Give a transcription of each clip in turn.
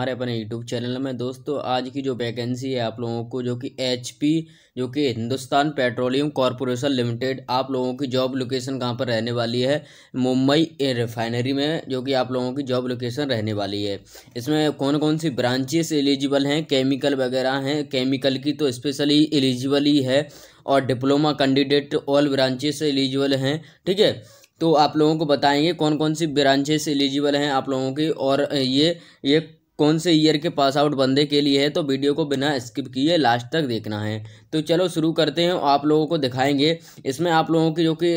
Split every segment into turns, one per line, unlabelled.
हमारे अपने YouTube channel में दोस्तों आज की जो वैकेंसी है आप लोगों को जो कि एच जो कि हिंदुस्तान पेट्रोलियम कॉरपोरेशन लिमिटेड आप लोगों की जॉब लोकेशन कहाँ पर रहने वाली है मुंबई रिफाइनरी में जो कि आप लोगों की जॉब लोकेशन रहने वाली है इसमें कौन कौन सी ब्रांचेस एलिजिबल हैं केमिकल वगैरह हैं केमिकल की तो स्पेशली एलिजिबल ही है और diploma candidate all branches eligible हैं ठीक है तो आप लोगों को बताएंगे कौन कौन सी ब्रांचेस एलिजिबल हैं आप लोगों की और ये ये कौन से ईयर के पास आउट बंदे के लिए है तो वीडियो को बिना स्किप किए लास्ट तक देखना है तो चलो शुरू करते हैं आप लोगों को दिखाएंगे इसमें आप लोगों की जो कि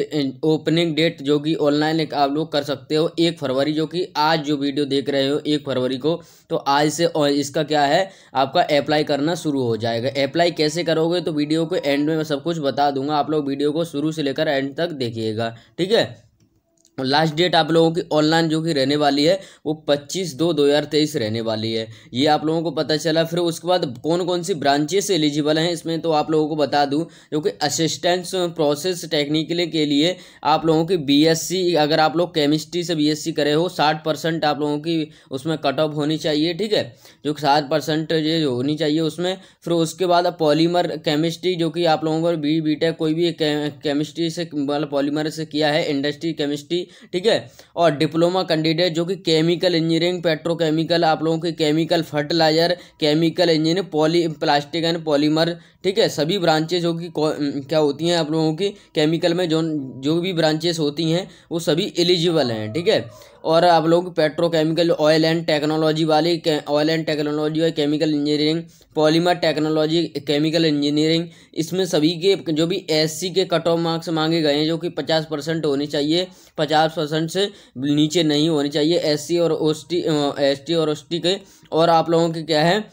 ओपनिंग अं, डेट जो कि ऑनलाइन आप लोग कर सकते हो एक फरवरी जो कि आज जो वीडियो देख रहे हो एक फरवरी को तो आज से इसका क्या है आपका अप्लाई करना शुरू हो जाएगा अप्लाई कैसे करोगे तो वीडियो को एंड में मैं सब कुछ बता दूंगा आप लोग वीडियो को शुरू से लेकर एंड तक देखिएगा ठीक है और लास्ट डेट आप लोगों की ऑनलाइन जो कि रहने वाली है वो पच्चीस दो दो हज़ार तेईस रहने वाली है ये आप लोगों को पता चला फिर उसके बाद कौन कौन सी ब्रांचेस एलिजिबल हैं इसमें तो आप लोगों को बता दूं जो कि असिस्टेंस प्रोसेस टेक्निकल के लिए आप लोगों की बीएससी अगर आप लोग केमिस्ट्री से बीएससी करे हो साठ परसेंट आप लोगों की उसमें कट ऑफ होनी चाहिए ठीक है जो साठ परसेंट ये होनी चाहिए उसमें फिर उसके बाद पॉलीमर केमिस्ट्री जो कि आप लोगों को बी बी कोई भी केमिस्ट्री से मतलब पॉलीमर से किया है इंडस्ट्री केमिस्ट्री ठीक है और डिप्लोमा कैंडिडेट जो कि केमिकल इंजीनियरिंग पेट्रोकेमिकल आप लोगों के chemical fertiliser chemical engineering poly plastic and polymer ठीक है सभी ब्रांचेज जो कि क्या होती हैं आप लोगों की केमिकल में जो जो भी ब्रांचेस होती हैं वो सभी एलिजिबल हैं ठीक है और आप लोग पेट्रोकेमिकल ऑयल एंड टेक्नोलॉजी वाली ऑयल एंड टेक्नोलॉजी और chemical engineering polymer technology chemical engineering इसमें सभी के जो भी एससी के कट ऑफ मार्क्स मांगे गए हैं जो कि पचास परसेंट होने चाहिए पचास परसेंट से नीचे नहीं होने चाहिए एससी और ओस टी और ओस के और आप लोगों के क्या है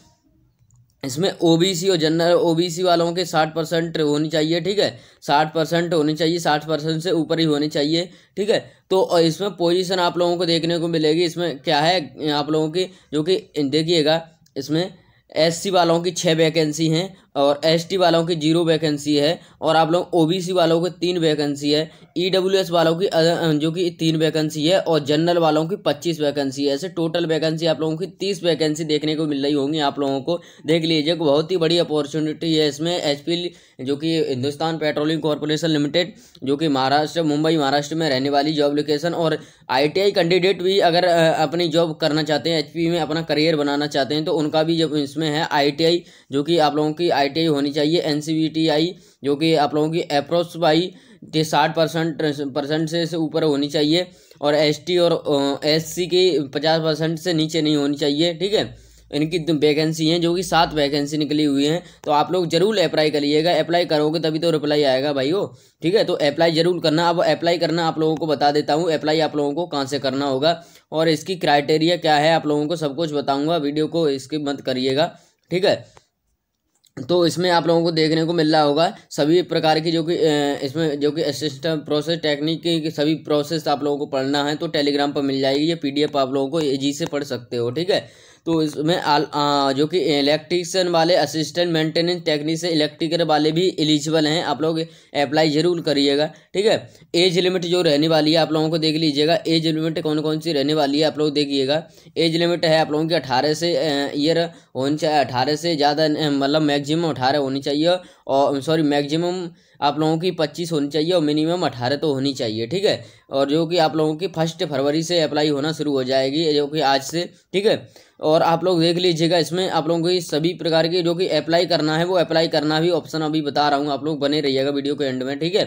इसमें ओबीसी और जनरल ओबीसी वालों के साठ परसेंट होनी चाहिए ठीक है साठ परसेंट होनी चाहिए साठ परसेंट से ऊपर ही होनी चाहिए ठीक है तो इसमें पोजीशन आप लोगों को देखने को मिलेगी इसमें क्या है आप लोगों की जो कि देखिएगा इसमें एससी वालों की छः वैकेंसी हैं और एस वालों की जीरो वैकेंसी है और आप लोग ओ वालों की तीन वैकेंसी है ई e वालों की जो कि तीन वैकेंसी है और जनरल वालों की पच्चीस वैकेंसी है ऐसे टोटल वैकेंसी आप लोगों की तीस वैकेंसी देखने को मिल रही होंगी आप लोगों को देख लीजिए बहुत ही बड़ी अपॉर्चुनिटी है इसमें एच जो कि हिंदुस्तान पेट्रोलियम कॉरपोरेशन लिमिटेड जो कि महाराष्ट्र मुंबई महाराष्ट्र में रहने वाली जॉब लोकेशन और आई कैंडिडेट भी अगर अपनी जॉब करना चाहते हैं एच में अपना करियर बनाना चाहते हैं तो उनका भी जब इसमें है आई जो कि आप लोगों की आई होनी चाहिए एन जो कि आप लोगों की अप्रोच बाई साठ परसेंट परसेंट से, से ऊपर होनी चाहिए और एस और एस की पचास परसेंट से नीचे नहीं होनी चाहिए ठीक है इनकी वैकेंसी हैं जो कि सात वैकेंसी निकली हुई हैं तो आप लोग जरूर अप्लाई करिएगा अप्लाई करोगे तभी तो रिप्लाई आएगा भाई हो ठीक है तो अप्लाई जरूर करना अब अप्लाई करना आप लोगों को बता देता हूँ अप्लाई आप लोगों को कहाँ से करना होगा और इसकी क्राइटेरिया क्या है आप लोगों को सब कुछ बताऊँगा वीडियो को इसकी मत करिएगा ठीक है तो इसमें आप लोगों को देखने को मिल रहा होगा सभी प्रकार की जो कि इसमें जो कि असिस्टेंट प्रोसेस टेक्निक की सभी प्रोसेस आप लोगों को पढ़ना है तो टेलीग्राम पर मिल जाएगी ये पीडीएफ आप लोगों को एजी से पढ़ सकते हो ठीक है तो इसमें जो कि इलेक्ट्रीशियन वाले असिस्टेंट मेंटेनेंस टेक्नीशियन इलेक्ट्रिकल वाले भी एलिजिबल हैं आप लोग अप्लाई जरूर करिएगा ठीक है एज लिमिट जो रहने वाली है आप लोगों को देख लीजिएगा एज लिमिट कौन कौन सी रहने वाली है आप लोग देखिएगा एज लिमिट है आप लोगों की अठारह से ईयर होनी चाहिए अठारह से ज़्यादा मतलब मैक्सिमम अठारह होनी चाहिए और सॉरी मैक्सिमम आप लोगों की पच्चीस होनी चाहिए और मिनिमम अठारह तो होनी चाहिए ठीक है और जो कि आप लोगों की फर्स्ट फरवरी से अप्लाई होना शुरू हो जाएगी जो कि आज से ठीक है और आप लोग देख लीजिएगा इसमें आप लोगों की सभी प्रकार की जो कि अप्लाई करना है वो अप्लाई करना भी ऑप्शन अभी बता रहा हूँ आप लोग बने रहिएगा वीडियो के एंड में ठीक है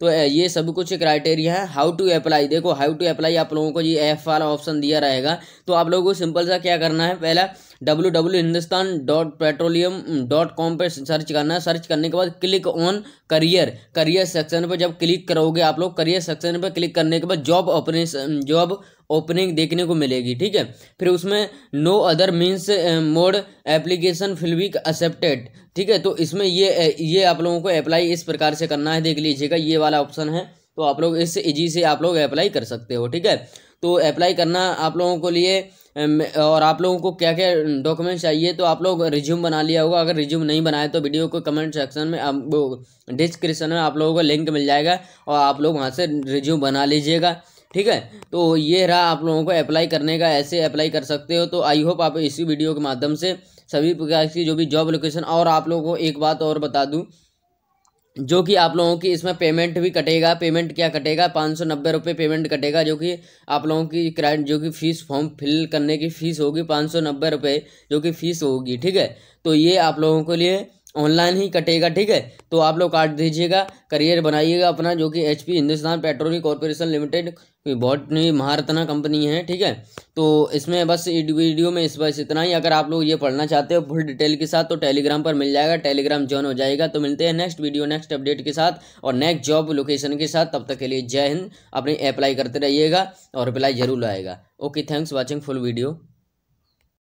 तो ये सब कुछ क्राइटेरिया है हाउ टू अप्लाई देखो हाउ टू अप्लाई आप लोगों को ये एफ वाला ऑप्शन दिया रहेगा तो आप लोगों को सिंपल सा क्या करना है पहला W W Hindustan dot petroleum dot com पर सर्च करना है सर्च करने के बाद click on career career section पर जब क्लिक करोगे आप लोग करियर सेक्शन पर क्लिक करने के बाद जॉब ओपनिंग जॉब ओपनिंग देखने को मिलेगी ठीक है फिर उसमें no other means mode application fill be accepted ठीक है तो इसमें ये ये आप लोगों को अप्लाई इस प्रकार से करना है देख लीजिएगा ये वाला ऑप्शन है तो आप लोग इस इजी से आप लोग अप्लाई कर सकते हो ठीक है तो अप्लाई करना आप लोगों को लिए और आप लोगों को क्या क्या डॉक्यूमेंट्स चाहिए तो आप लोग रिज्यूम बना लिया होगा अगर रिज्यूम नहीं बनाए तो वीडियो को कमेंट सेक्शन में आप डिस्क्रिप्शन में आप लोगों को लिंक मिल जाएगा और आप लोग वहाँ से रिज्यूम बना लीजिएगा ठीक है तो ये रहा आप लोगों को अप्लाई करने का ऐसे अप्लाई कर सकते हो तो आई होप आप इसी वीडियो के माध्यम से सभी प्रकार की जो भी जॉब लोकेशन और आप लोगों को एक बात और बता दूँ जो कि आप लोगों की इसमें पेमेंट भी कटेगा पेमेंट क्या कटेगा पाँच सौ नब्बे रुपये पेमेंट कटेगा जो कि आप लोगों की क्राइट जो कि फ़ीस फॉर्म फिल करने की फ़ीस होगी पाँच सौ नब्बे रुपये जो कि फ़ीस होगी ठीक है तो ये आप लोगों के लिए ऑनलाइन ही कटेगा ठीक है तो आप लोग काट दीजिएगा करियर बनाइएगा अपना जो कि H Hindustan petroleum corporation limited बहुत ही महारत्ना कंपनी है ठीक है तो इसमें बस वीडियो में इस बस इतना ही अगर आप लोग ये पढ़ना चाहते हो फुल डिटेल के साथ तो टेलीग्राम पर मिल जाएगा टेलीग्राम ज्वाइन हो जाएगा तो मिलते हैं नेक्स्ट वीडियो नेक्स्ट अपडेट के साथ और नेक्स्ट जॉब लोकेशन के साथ तब तक के लिए जय हिंद अपनी अप्लाई करते रहिएगा और अप्लाई जरूर आएगा okay thanks watching full video